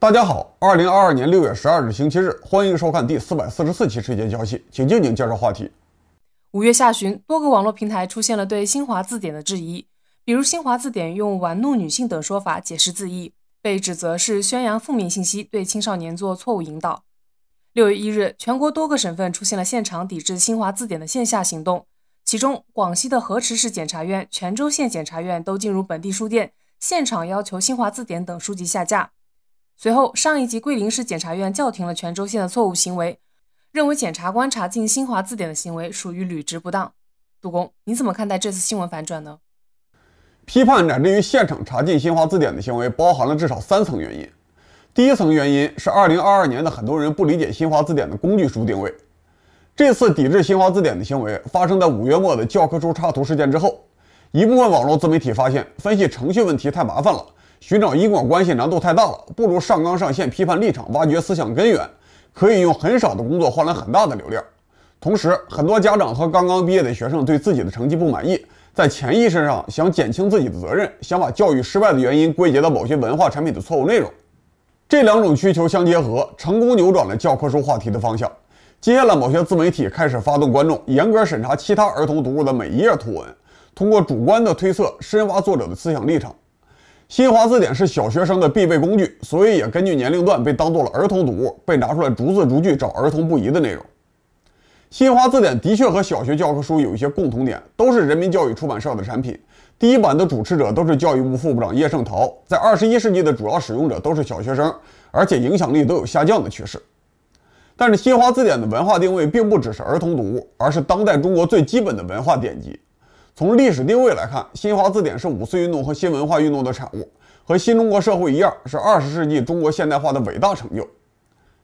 大家好，二零二二年六月十二日星期日，欢迎收看第四百四十四期世界消息。请静静介绍话题。五月下旬，多个网络平台出现了对新华字典的质疑，比如新华字典用“玩弄女性”等说法解释字义，被指责是宣扬负面信息，对青少年做错误引导。六月一日，全国多个省份出现了现场抵制新华字典的线下行动，其中广西的河池市检察院、泉州县检察院都进入本地书店，现场要求新华字典等书籍下架。随后，上一级桂林市检察院叫停了泉州县的错误行为，认为检察官查禁新华字典的行为属于履职不当。杜工，你怎么看待这次新闻反转呢？批判乃至于现场查禁新华字典的行为，包含了至少三层原因。第一层原因是，二零二二年的很多人不理解新华字典的工具书定位。这次抵制新华字典的行为发生在五月末的教科书插图事件之后。一部分网络自媒体发现，分析程序问题太麻烦了，寻找因果关系难度太大了，不如上纲上线、批判立场、挖掘思想根源，可以用很少的工作换来很大的流量。同时，很多家长和刚刚毕业的学生对自己的成绩不满意，在潜意识上想减轻自己的责任，想把教育失败的原因归结到某些文化产品的错误内容。这两种需求相结合，成功扭转了教科书话题的方向。接下来，某些自媒体开始发动观众，严格审查其他儿童读物的每一页图文，通过主观的推测，深挖作者的思想立场。新华字典是小学生的必备工具，所以也根据年龄段被当做了儿童读物，被拿出来逐字逐句找儿童不宜的内容。新华字典的确和小学教科书有一些共同点，都是人民教育出版社的产品。第一版的主持者都是教育部副部长叶圣陶，在二十一世纪的主要使用者都是小学生，而且影响力都有下降的趋势。但是新华字典的文化定位并不只是儿童读物，而是当代中国最基本的文化典籍。从历史定位来看，新华字典是五四运动和新文化运动的产物，和新中国社会一样，是二十世纪中国现代化的伟大成就。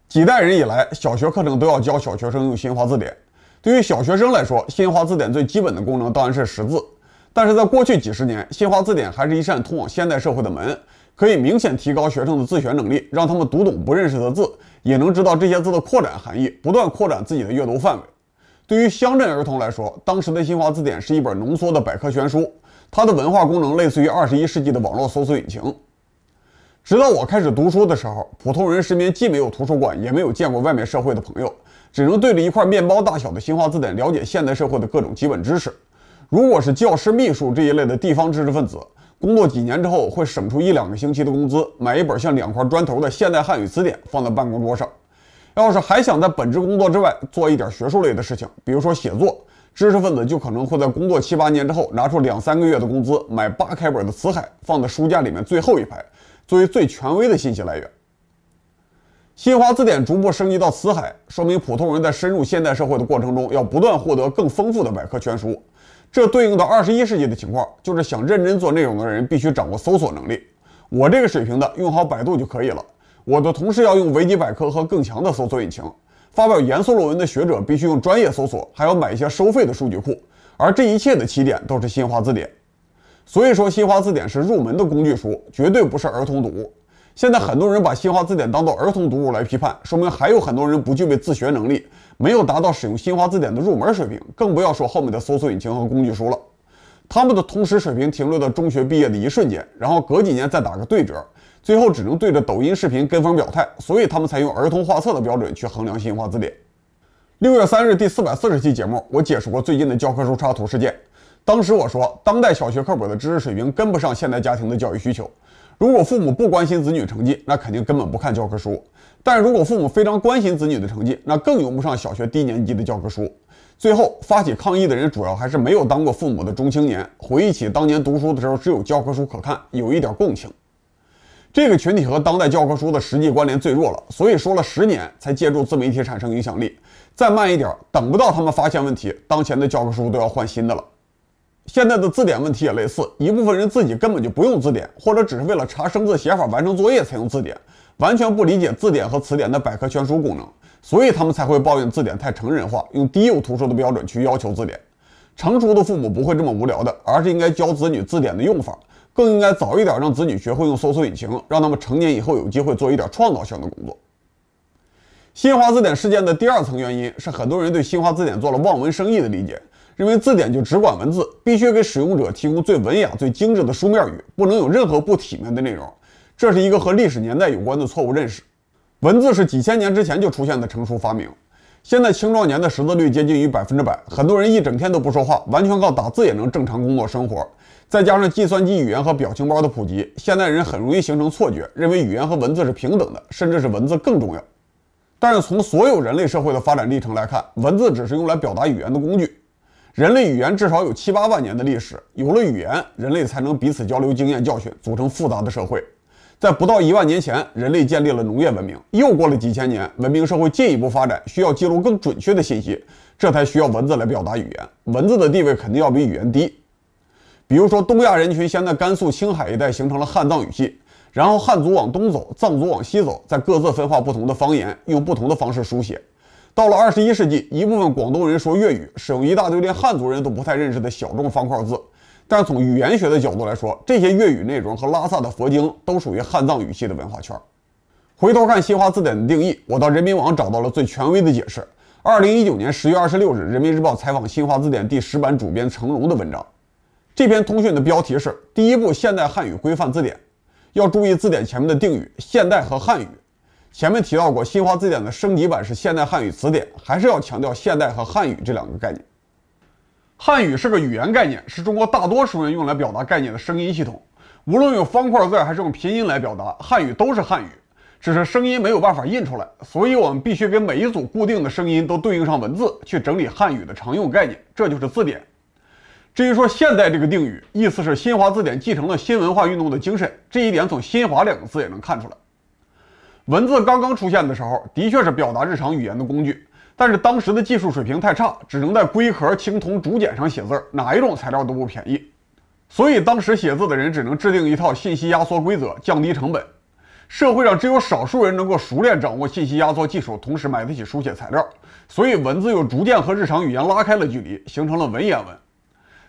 几代人以来，小学课程都要教小学生用新华字典。对于小学生来说，新华字典最基本的功能当然是识字。但是在过去几十年，新华字典还是一扇通往现代社会的门，可以明显提高学生的自学能力，让他们读懂不认识的字，也能知道这些字的扩展含义，不断扩展自己的阅读范围。对于乡镇儿童来说，当时的新华字典是一本浓缩的百科全书，它的文化功能类似于21世纪的网络搜索引擎。直到我开始读书的时候，普通人身边既没有图书馆，也没有见过外面社会的朋友，只能对着一块面包大小的新华字典了解现代社会的各种基本知识。如果是教师、秘书这一类的地方知识分子，工作几年之后会省出一两个星期的工资，买一本像两块砖头的《现代汉语词典》放在办公桌上。要是还想在本职工作之外做一点学术类的事情，比如说写作，知识分子就可能会在工作七八年之后拿出两三个月的工资买八开本的《辞海》，放在书架里面最后一排，作为最权威的信息来源。新华字典逐步升级到《辞海》，说明普通人在深入现代社会的过程中，要不断获得更丰富的百科全书。这对应到二十一世纪的情况，就是想认真做内容的人必须掌握搜索能力。我这个水平的用好百度就可以了。我的同事要用维基百科和更强的搜索引擎。发表严肃论文的学者必须用专业搜索，还要买一些收费的数据库。而这一切的起点都是新华字典。所以说，新华字典是入门的工具书，绝对不是儿童读物。现在很多人把新华字典当做儿童读物来批判，说明还有很多人不具备自学能力，没有达到使用新华字典的入门水平，更不要说后面的搜索引擎和工具书了。他们的通识水平停留在中学毕业的一瞬间，然后隔几年再打个对折，最后只能对着抖音视频跟风表态，所以他们才用儿童画册的标准去衡量新华字典。六月三日第四百四十期节目，我解释过最近的教科书插图事件，当时我说，当代小学课本的知识水平跟不上现代家庭的教育需求。如果父母不关心子女成绩，那肯定根本不看教科书；但如果父母非常关心子女的成绩，那更用不上小学低年级的教科书。最后发起抗议的人主要还是没有当过父母的中青年，回忆起当年读书的时候只有教科书可看，有一点共情。这个群体和当代教科书的实际关联最弱了，所以说了十年才借助自媒体产生影响力。再慢一点，等不到他们发现问题，当前的教科书都要换新的了。现在的字典问题也类似，一部分人自己根本就不用字典，或者只是为了查生字写法完成作业才用字典，完全不理解字典和词典的百科全书功能，所以他们才会抱怨字典太成人化，用低幼图书的标准去要求字典。成熟的父母不会这么无聊的，而是应该教子女字典的用法，更应该早一点让子女学会用搜索引擎，让他们成年以后有机会做一点创造性的工作。新华字典事件的第二层原因是很多人对新华字典做了望文生义的理解。认为字典就只管文字，必须给使用者提供最文雅、最精致的书面语，不能有任何不体面的内容。这是一个和历史年代有关的错误认识。文字是几千年之前就出现的成熟发明。现在青壮年的识字率接近于百分之百，很多人一整天都不说话，完全靠打字也能正常工作生活。再加上计算机语言和表情包的普及，现代人很容易形成错觉，认为语言和文字是平等的，甚至是文字更重要。但是从所有人类社会的发展历程来看，文字只是用来表达语言的工具。人类语言至少有七八万年的历史，有了语言，人类才能彼此交流经验教训，组成复杂的社会。在不到一万年前，人类建立了农业文明，又过了几千年，文明社会进一步发展，需要记录更准确的信息，这才需要文字来表达语言。文字的地位肯定要比语言低。比如说，东亚人群先在甘肃、青海一带形成了汉藏语系，然后汉族往东走，藏族往西走，在各自分化不同的方言，用不同的方式书写。到了二十一世纪，一部分广东人说粤语，使用一大堆连汉族人都不太认识的小众方块字。但从语言学的角度来说，这些粤语内容和拉萨的佛经都属于汉藏语系的文化圈。回头看新华字典的定义，我到人民网找到了最权威的解释。二零一九年十月二十六日，《人民日报》采访新华字典第十版主编成龙的文章。这篇通讯的标题是《第一部现代汉语规范字典》，要注意字典前面的定语“现代”和“汉语”。前面提到过，新华字典的升级版是现代汉语词典，还是要强调现代和汉语这两个概念。汉语是个语言概念，是中国大多数人用来表达概念的声音系统，无论用方块字还是用拼音来表达，汉语都是汉语，只是声音没有办法印出来，所以我们必须给每一组固定的声音都对应上文字，去整理汉语的常用概念，这就是字典。至于说现在这个定语，意思是新华字典继承了新文化运动的精神，这一点从“新华”两个字也能看出来。文字刚刚出现的时候，的确是表达日常语言的工具，但是当时的技术水平太差，只能在龟壳、青铜、竹简上写字，哪一种材料都不便宜，所以当时写字的人只能制定一套信息压缩规则，降低成本。社会上只有少数人能够熟练掌握信息压缩技术，同时买得起书写材料，所以文字又逐渐和日常语言拉开了距离，形成了文言文。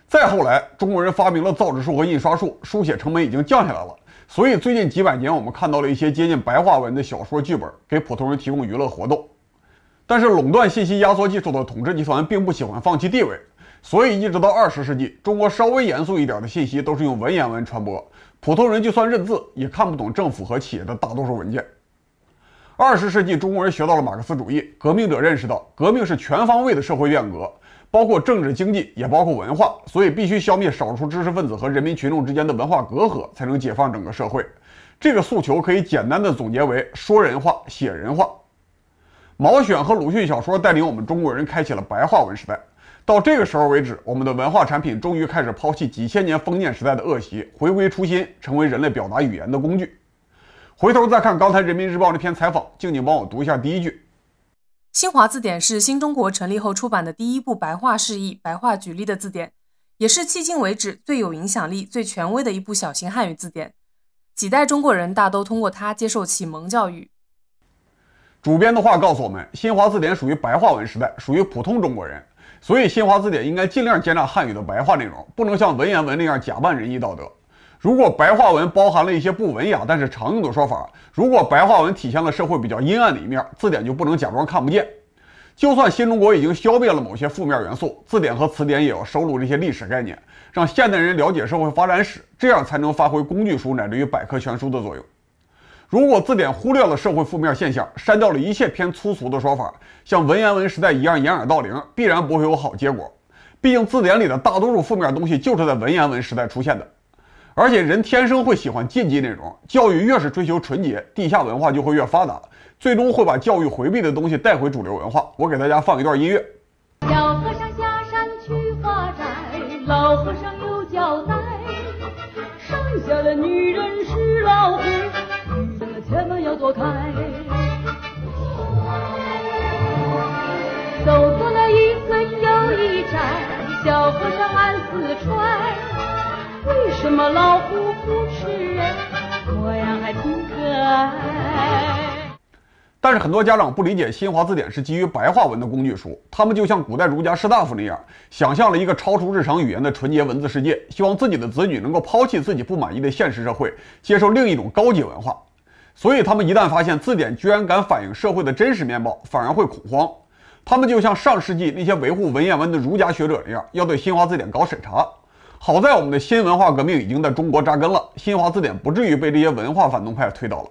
再后来，中国人发明了造纸术和印刷术，书写成本已经降下来了。所以，最近几百年，我们看到了一些接近白话文的小说剧本，给普通人提供娱乐活动。但是，垄断信息压缩技术的统治集团并不喜欢放弃地位，所以一直到二十世纪，中国稍微严肃一点的信息都是用文言文传播，普通人就算认字，也看不懂政府和企业的大多数文件。二十世纪，中国人学到了马克思主义，革命者认识到，革命是全方位的社会变革。包括政治、经济，也包括文化，所以必须消灭少数知识分子和人民群众之间的文化隔阂，才能解放整个社会。这个诉求可以简单的总结为说人话、写人话。毛选和鲁迅小说带领我们中国人开启了白话文时代。到这个时候为止，我们的文化产品终于开始抛弃几千年封建时代的恶习，回归初心，成为人类表达语言的工具。回头再看刚才人民日报那篇采访，静静帮我读一下第一句。新华字典是新中国成立后出版的第一部白话释义、白话举例的字典，也是迄今为止最有影响力、最权威的一部小型汉语字典。几代中国人大都通过它接受启蒙教育。主编的话告诉我们：新华字典属于白话文时代，属于普通中国人，所以新华字典应该尽量接纳汉语的白话内容，不能像文言文那样假扮仁义道德。如果白话文包含了一些不文雅但是常用的说法，如果白话文体现了社会比较阴暗的一面，字典就不能假装看不见。就算新中国已经消灭了某些负面元素，字典和词典也要收录这些历史概念，让现代人了解社会发展史，这样才能发挥工具书乃至于百科全书的作用。如果字典忽略了社会负面现象，删掉了一切偏粗俗的说法，像文言文时代一样掩耳盗铃，必然不会有好结果。毕竟字典里的大多数负面东西就是在文言文时代出现的。而且人天生会喜欢禁忌内容教育越是追求纯洁地下文化就会越发达最终会把教育回避的东西带回主流文化我给大家放一段音乐小和尚下山去发斋老和尚有交代，山下的女人是老虎遇见了千万要躲开走过了一村又一寨小和尚暗自揣为什么老虎不吃人？模样还挺可爱。但是很多家长不理解，《新华字典》是基于白话文的工具书，他们就像古代儒家士大夫那样，想象了一个超出日常语言的纯洁文字世界，希望自己的子女能够抛弃自己不满意的现实社会，接受另一种高级文化。所以他们一旦发现字典居然敢反映社会的真实面貌，反而会恐慌。他们就像上世纪那些维护文言文的儒家学者那样，要对《新华字典》搞审查。好在我们的新文化革命已经在中国扎根了，新华字典不至于被这些文化反动派推倒了。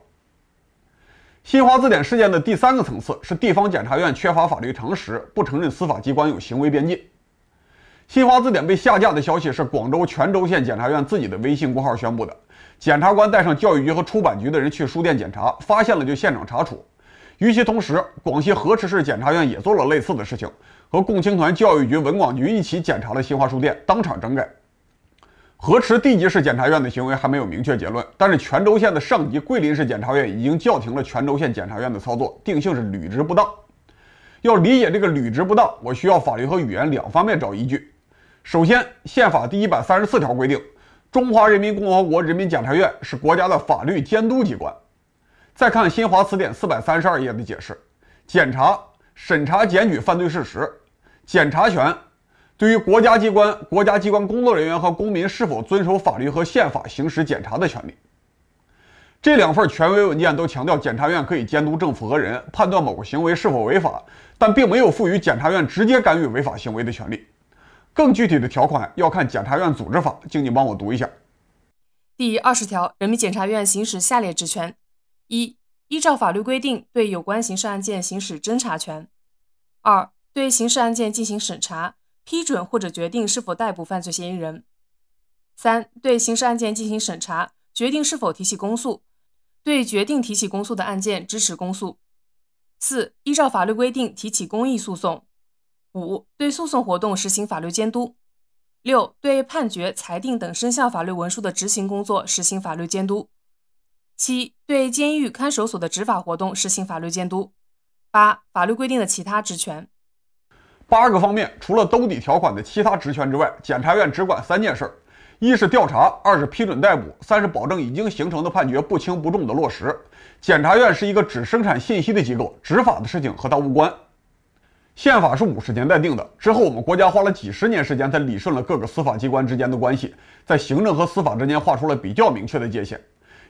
新华字典事件的第三个层次是地方检察院缺乏法律常识，不承认司法机关有行为边界。新华字典被下架的消息是广州全州县检察院自己的微信公号宣布的，检察官带上教育局和出版局的人去书店检查，发现了就现场查处。与其同时，广西河池市检察院也做了类似的事情，和共青团教育局文广局一起检查了新华书店，当场整改。河池地级市检察院的行为还没有明确结论，但是全州县的上级桂林市检察院已经叫停了全州县检察院的操作，定性是履职不当。要理解这个履职不当，我需要法律和语言两方面找依据。首先，《宪法》第一百三十四条规定，中华人民共和国人民检察院是国家的法律监督机关。再看《新华词典》四百三十二页的解释：检查、审查、检举犯罪事实，检察权。对于国家机关、国家机关工作人员和公民是否遵守法律和宪法，行使检察的权利，这两份权威文件都强调，检察院可以监督政府和人判断某个行为是否违法，但并没有赋予检察院直接干预违法行为的权利。更具体的条款要看《检察院组织法》，请你帮我读一下。第二十条，人民检察院行使下列职权：一、依照法律规定对有关刑事案件行使侦查权；二、对刑事案件进行审查。批准或者决定是否逮捕犯罪嫌疑人；三、对刑事案件进行审查，决定是否提起公诉；对决定提起公诉的案件支持公诉；四、依照法律规定提起公益诉讼；五、对诉讼活动实行法律监督；六、对判决、裁定等生效法律文书的执行工作实行法律监督；七、对监狱、看守所的执法活动实行法律监督；八、法律规定的其他职权。八个方面，除了兜底条款的其他职权之外，检察院只管三件事：一是调查，二是批准逮捕，三是保证已经形成的判决不轻不重的落实。检察院是一个只生产信息的机构，执法的事情和它无关。宪法是五十年代定的，之后我们国家花了几十年时间才理顺了各个司法机关之间的关系，在行政和司法之间画出了比较明确的界限。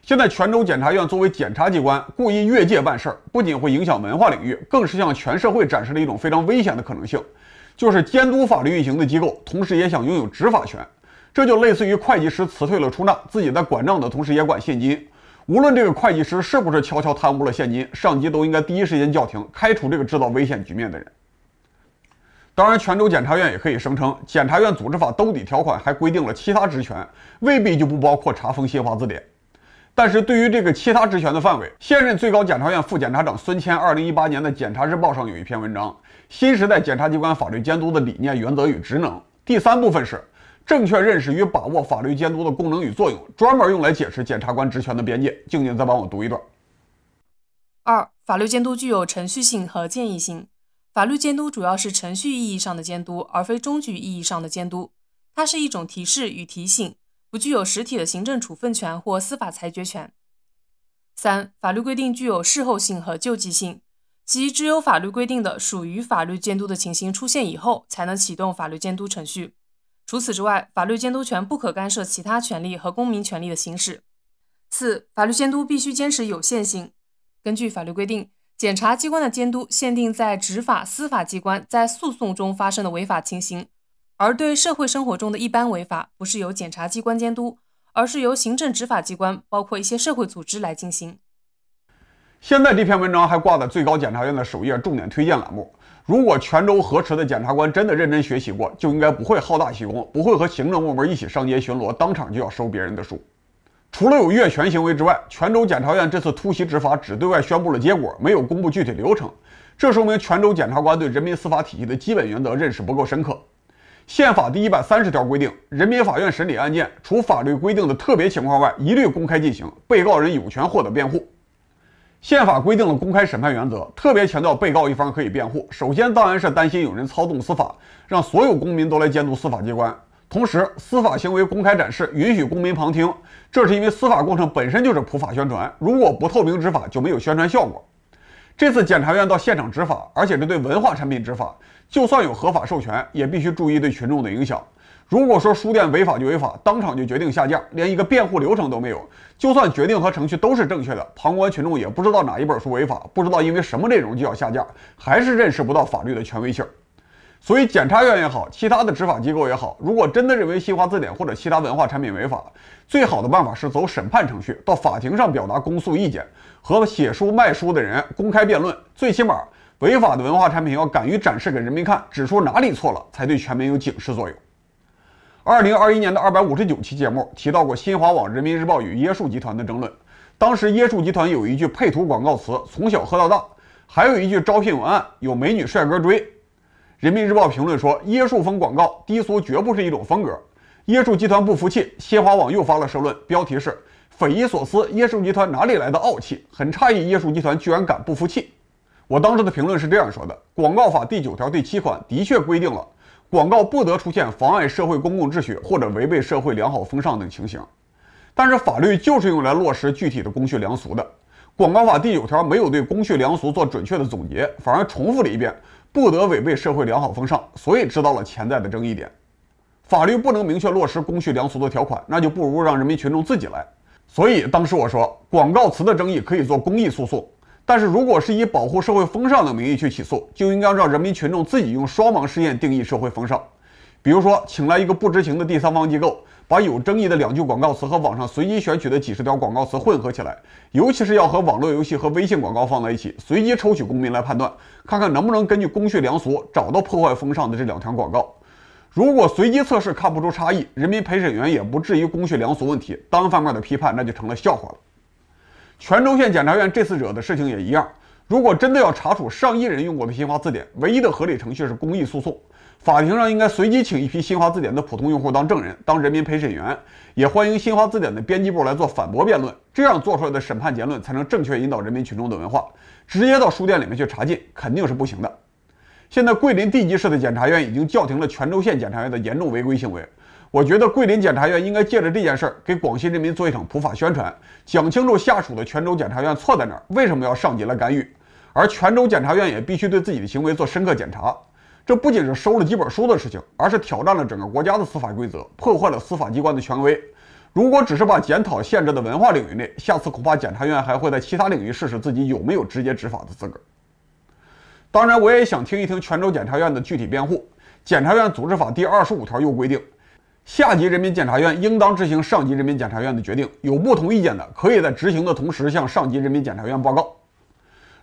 现在泉州检察院作为检察机关故意越界办事儿，不仅会影响文化领域，更是向全社会展示了一种非常危险的可能性，就是监督法律运行的机构，同时也想拥有执法权。这就类似于会计师辞退了出纳，自己在管账的同时也管现金。无论这个会计师是不是悄悄贪污了现金，上级都应该第一时间叫停、开除这个制造危险局面的人。当然，泉州检察院也可以声称，检察院组织法兜底条款还规定了其他职权，未必就不包括查封新华字典。但是对于这个其他职权的范围，现任最高检察院副检察长孙谦，二零一八年的《检察日报》上有一篇文章，《新时代检察机关法律监督的理念、原则与职能》第三部分是正确认识与把握法律监督的功能与作用，专门用来解释检察官职权的边界。静静再帮我读一段：二，法律监督具有程序性和建议性，法律监督主要是程序意义上的监督，而非终局意义上的监督，它是一种提示与提醒。不具有实体的行政处分权或司法裁决权。三、法律规定具有事后性和救济性，即只有法律规定的属于法律监督的情形出现以后，才能启动法律监督程序。除此之外，法律监督权不可干涉其他权利和公民权利的行使。四、法律监督必须坚持有限性。根据法律规定，检察机关的监督限定在执法、司法机关在诉讼中发生的违法情形。而对社会生活中的一般违法，不是由检察机关监督，而是由行政执法机关，包括一些社会组织来进行。现在这篇文章还挂在最高检察院的首页重点推荐栏目。如果泉州河池的检察官真的认真学习过，就应该不会好大喜功，不会和行政部门一起上街巡逻，当场就要收别人的书。除了有越权行为之外，泉州检察院这次突袭执法只对外宣布了结果，没有公布具体流程，这说明泉州检察官对人民司法体系的基本原则认识不够深刻。宪法第一百三十条规定，人民法院审理案件，除法律规定的特别情况外，一律公开进行。被告人有权获得辩护。宪法规定了公开审判原则，特别强调被告一方可以辩护。首先，当然是担心有人操纵司法，让所有公民都来监督司法机关。同时，司法行为公开展示，允许公民旁听，这是因为司法过程本身就是普法宣传。如果不透明执法，就没有宣传效果。这次检察院到现场执法，而且是对文化产品执法。就算有合法授权，也必须注意对群众的影响。如果说书店违法就违法，当场就决定下架，连一个辩护流程都没有。就算决定和程序都是正确的，旁观群众也不知道哪一本书违法，不知道因为什么内容就要下架，还是认识不到法律的权威性。所以，检察院也好，其他的执法机构也好，如果真的认为新华字典或者其他文化产品违法，最好的办法是走审判程序，到法庭上表达公诉意见，和写书卖书的人公开辩论，最起码。违法的文化产品要敢于展示给人民看，指出哪里错了，才对全民有警示作用。二零二一年的二百五十九期节目提到过新华网、人民日报与椰树集团的争论。当时椰树集团有一句配图广告词“从小喝到大”，还有一句招聘文案“有美女帅哥追”。人民日报评论说：“椰树风广告低俗绝不是一种风格。”椰树集团不服气，新华网又发了社论，标题是“匪夷所思，椰树集团哪里来的傲气？很诧异，椰树集团居然敢不服气。”我当时的评论是这样说的：广告法第九条第七款的确规定了，广告不得出现妨碍社会公共秩序或者违背社会良好风尚等情形。但是法律就是用来落实具体的公序良俗的。广告法第九条没有对公序良俗做准确的总结，反而重复了一遍不得违背社会良好风尚，所以知道了潜在的争议点。法律不能明确落实公序良俗的条款，那就不如让人民群众自己来。所以当时我说，广告词的争议可以做公益诉讼。但是如果是以保护社会风尚的名义去起诉，就应该让人民群众自己用双盲试验定义社会风尚。比如说，请来一个不知情的第三方机构，把有争议的两句广告词和网上随机选取的几十条广告词混合起来，尤其是要和网络游戏和微信广告放在一起，随机抽取公民来判断，看看能不能根据公序良俗找到破坏风尚的这两条广告。如果随机测试看不出差异，人民陪审员也不至于公序良俗问题当方面的批判，那就成了笑话了。全州县检察院这次惹的事情也一样。如果真的要查处上亿人用过的新华字典，唯一的合理程序是公益诉讼。法庭上应该随机请一批新华字典的普通用户当证人，当人民陪审员，也欢迎新华字典的编辑部来做反驳辩论。这样做出来的审判结论才能正确引导人民群众的文化。直接到书店里面去查禁肯定是不行的。现在桂林地级市的检察院已经叫停了全州县检察院的严重违规行为。我觉得桂林检察院应该借着这件事儿，给广西人民做一场普法宣传，讲清楚下属的泉州检察院错在哪儿，为什么要上级来干预，而泉州检察院也必须对自己的行为做深刻检查。这不仅是收了几本书的事情，而是挑战了整个国家的司法规则，破坏了司法机关的权威。如果只是把检讨限制在文化领域内，下次恐怕检察院还会在其他领域试试自己有没有直接执法的资格。当然，我也想听一听泉州检察院的具体辩护。《检察院组织法》第二十五条又规定。下级人民检察院应当执行上级人民检察院的决定，有不同意见的，可以在执行的同时向上级人民检察院报告。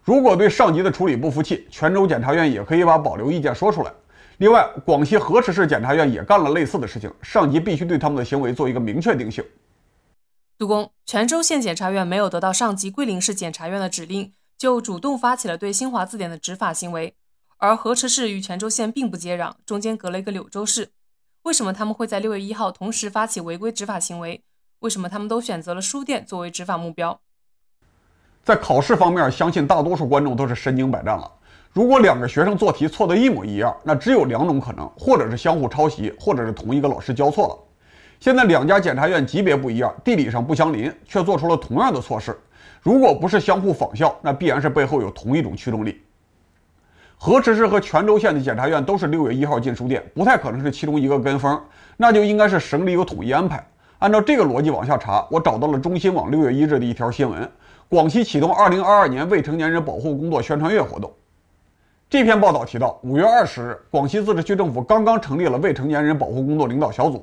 如果对上级的处理不服气，泉州检察院也可以把保留意见说出来。另外，广西河池市检察院也干了类似的事情，上级必须对他们的行为做一个明确定性。杜工，泉州县检察院没有得到上级桂林市检察院的指令，就主动发起了对新华字典的执法行为，而河池市与泉州县并不接壤，中间隔了一个柳州市。为什么他们会在六月一号同时发起违规执法行为？为什么他们都选择了书店作为执法目标？在考试方面，相信大多数观众都是身经百战了。如果两个学生做题错的一模一样，那只有两种可能，或者是相互抄袭，或者是同一个老师教错了。现在两家检察院级别不一样，地理上不相邻，却做出了同样的错事。如果不是相互仿效，那必然是背后有同一种驱动力。河池市和泉州县的检察院都是六月一号进书店，不太可能是其中一个跟风，那就应该是省里有统一安排。按照这个逻辑往下查，我找到了中新网六月一日的一条新闻：广西启动二零二二年未成年人保护工作宣传月活动。这篇报道提到，五月二十日，广西自治区政府刚刚成立了未成年人保护工作领导小组；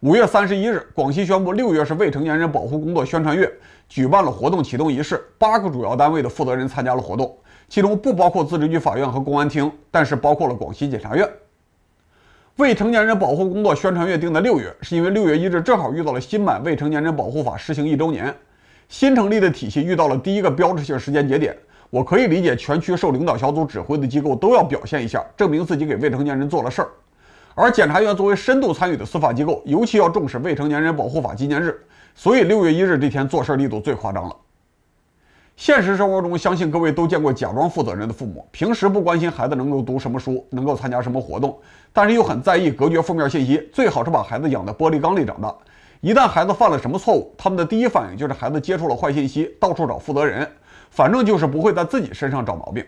五月三十一日，广西宣布六月是未成年人保护工作宣传月，举办了活动启动仪式，八个主要单位的负责人参加了活动。其中不包括自治区法院和公安厅，但是包括了广西检察院。未成年人保护工作宣传月定在六月，是因为六月一日正好遇到了新版未成年人保护法施行一周年，新成立的体系遇到了第一个标志性时间节点。我可以理解，全区受领导小组指挥的机构都要表现一下，证明自己给未成年人做了事儿。而检察院作为深度参与的司法机构，尤其要重视未成年人保护法纪念日，所以六月一日这天做事儿力度最夸张了。现实生活中，相信各位都见过假装负责任的父母，平时不关心孩子能够读什么书，能够参加什么活动，但是又很在意隔绝负面信息，最好是把孩子养在玻璃缸里长大。一旦孩子犯了什么错误，他们的第一反应就是孩子接触了坏信息，到处找负责人，反正就是不会在自己身上找毛病。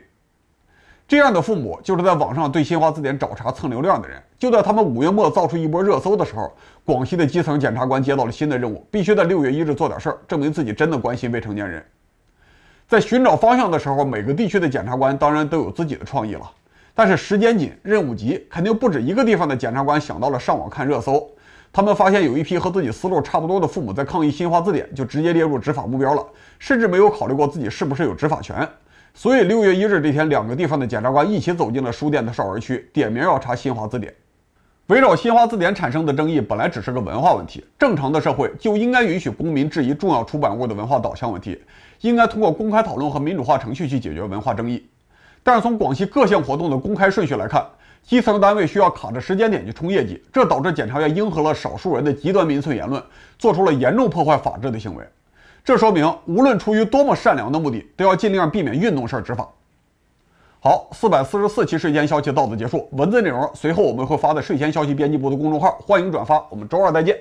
这样的父母就是在网上对新华字典找茬蹭流量的人。就在他们五月末造出一波热搜的时候，广西的基层检察官接到了新的任务，必须在六月一日做点事儿，证明自己真的关心未成年人。在寻找方向的时候，每个地区的检察官当然都有自己的创意了。但是时间紧，任务急，肯定不止一个地方的检察官想到了上网看热搜。他们发现有一批和自己思路差不多的父母在抗议新华字典，就直接列入执法目标了，甚至没有考虑过自己是不是有执法权。所以六月一日这天，两个地方的检察官一起走进了书店的少儿区，点名要查新华字典。围绕新华字典产生的争议，本来只是个文化问题，正常的社会就应该允许公民质疑重要出版物的文化导向问题。应该通过公开讨论和民主化程序去解决文化争议，但是从广西各项活动的公开顺序来看，基层单位需要卡着时间点去冲业绩，这导致检察院迎合了少数人的极端民粹言论，做出了严重破坏法治的行为。这说明，无论出于多么善良的目的，都要尽量避免运动式执法。好，四百四十四期睡前消息到此结束，文字内容随后我们会发在睡前消息编辑部的公众号，欢迎转发。我们周二再见。